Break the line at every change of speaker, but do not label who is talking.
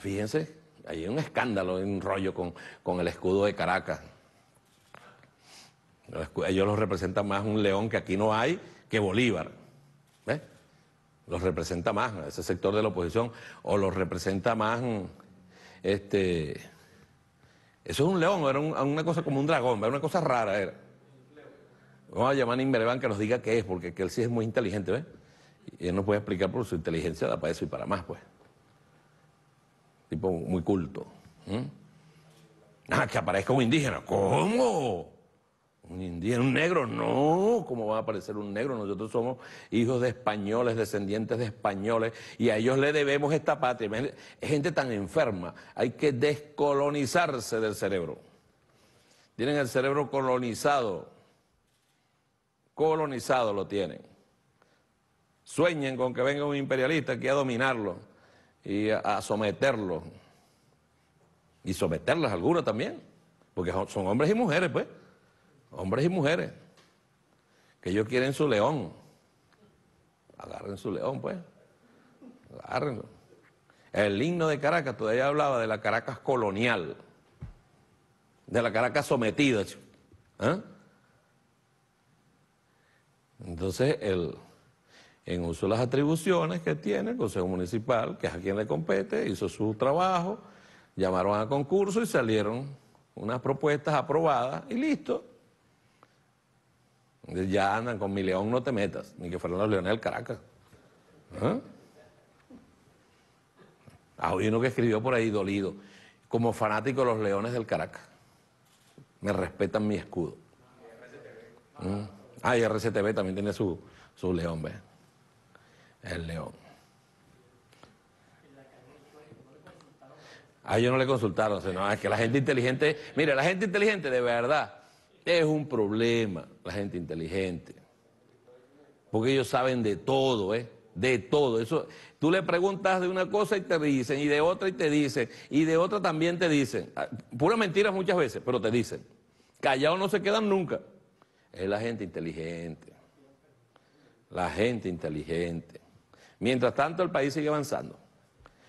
Fíjense, hay un escándalo, un rollo con, con el escudo de Caracas. Ellos los representan más un león que aquí no hay que Bolívar. Los representa más ese sector de la oposición o los representa más este eso es un león, era una cosa como un dragón, era una cosa rara Vamos a llamar a Inverban que nos diga qué es, porque él sí es muy inteligente, ¿ves? Y él nos puede explicar por su inteligencia da para eso y para más, pues tipo muy culto. ...ah, Nada, que aparezca un indígena. ¿Cómo? Un indígena, un negro, no, ¿cómo va a aparecer un negro? Nosotros somos hijos de españoles, descendientes de españoles, y a ellos le debemos esta patria. Es gente tan enferma, hay que descolonizarse del cerebro. Tienen el cerebro colonizado, colonizado lo tienen. Sueñen con que venga un imperialista aquí a dominarlo y a someterlos. Y someterlas algunas también, porque son hombres y mujeres, pues. Hombres y mujeres, que ellos quieren su león. Agarren su león, pues. agarrenlo El himno de Caracas todavía hablaba de la Caracas colonial, de la Caracas sometida. ¿eh? Entonces, el en uso de las atribuciones que tiene el Consejo Municipal, que es a quien le compete, hizo su trabajo, llamaron a concurso y salieron unas propuestas aprobadas y listo. Ya andan con mi león, no te metas, ni que fueran los leones del Caracas. ¿Ah? hay ah, uno que escribió por ahí dolido, como fanático de los leones del Caracas. Me respetan mi escudo. ¿Mm? Ah, y RCTV también tiene su, su león, ¿ves? el león. A ah, ellos no le consultaron, sino es que la gente inteligente, mire, la gente inteligente de verdad es un problema, la gente inteligente. Porque ellos saben de todo, ¿eh? De todo. Eso, tú le preguntas de una cosa y te dicen, y de otra y te dicen, y de otra también te dicen. Ah, Pura mentiras muchas veces, pero te dicen. Callados no se quedan nunca. Es la gente inteligente. La gente inteligente. Mientras tanto, el país sigue avanzando.